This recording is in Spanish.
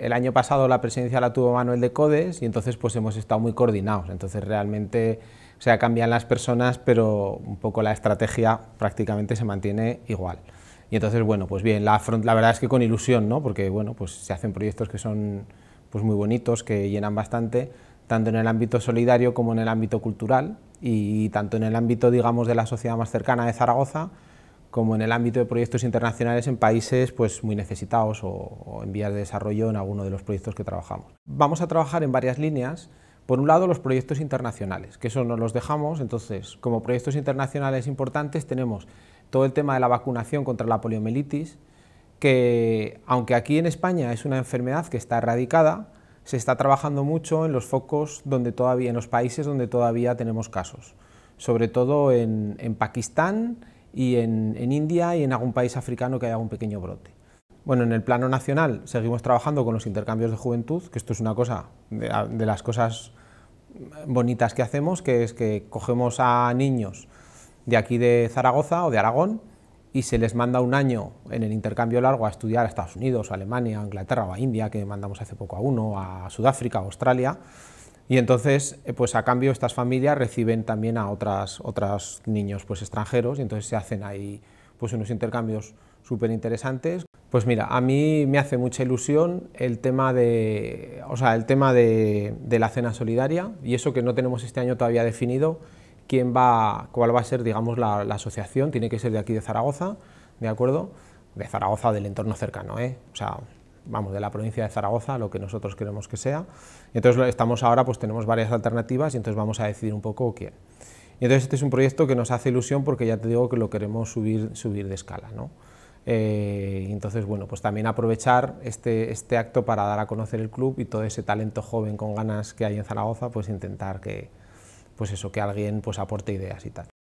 el año pasado la presidencia la tuvo Manuel de Codes y entonces pues hemos estado muy coordinados, entonces realmente o sea, cambian las personas pero un poco la estrategia prácticamente se mantiene igual. Y entonces, bueno, pues bien, la, verdad es que con ilusión, ¿no? Porque, bueno, pues se hacen proyectos que son pues muy bonitos, que llenan bastante, tanto en el ámbito solidario como en el ámbito cultural y tanto en el ámbito, digamos, de la sociedad más cercana de Zaragoza, como en el ámbito de proyectos internacionales en países pues, muy necesitados o, en vías de desarrollo en alguno de los proyectos que trabajamos. Vamos a trabajar en varias líneas. Por un lado, los proyectos internacionales, que eso nos los dejamos. Entonces, como proyectos internacionales importantes tenemos todo el tema de la vacunación contra la poliomielitis, que aunque aquí en España es una enfermedad que está erradicada, se está trabajando mucho en los focos donde todavía, en los países donde todavía tenemos casos, sobre todo en, en Pakistán, y en, India y en algún país africano que haya un pequeño brote. Bueno, en el plano nacional seguimos trabajando con los intercambios de juventud, que esto es una cosa de, las cosas bonitas que hacemos, que es que cogemos a niños de aquí de Zaragoza o de Aragón y se les manda un año en el intercambio largo a estudiar a Estados Unidos, a Alemania, a Inglaterra o a India, que mandamos hace poco a uno, a Sudáfrica, a Australia, y entonces, eh, pues a cambio estas familias reciben también a otras, otros niños pues extranjeros y entonces se hacen ahí pues unos intercambios súper interesantes. Pues mira, a mí me hace mucha ilusión el tema de, sea, el tema de, la cena solidaria y eso que no tenemos este año todavía definido quién va, cuál va a ser, digamos, la, asociación, tiene que ser de aquí de Zaragoza, ¿de acuerdo? De Zaragoza del entorno cercano, ¿eh? O sea, vamos, de la provincia de Zaragoza, lo que nosotros queremos que sea. Y entonces estamos ahora, pues tenemos varias alternativas y entonces vamos a decidir un poco quién. Y entonces este es un proyecto que nos hace ilusión porque ya te digo que lo queremos subir, subir de escala. ¿no? Eh, entonces, bueno, pues también aprovechar este, este acto para dar a conocer el club y todo ese talento joven con ganas que hay en Zaragoza, pues intentar que, pues eso, que alguien pues aporte ideas y tal.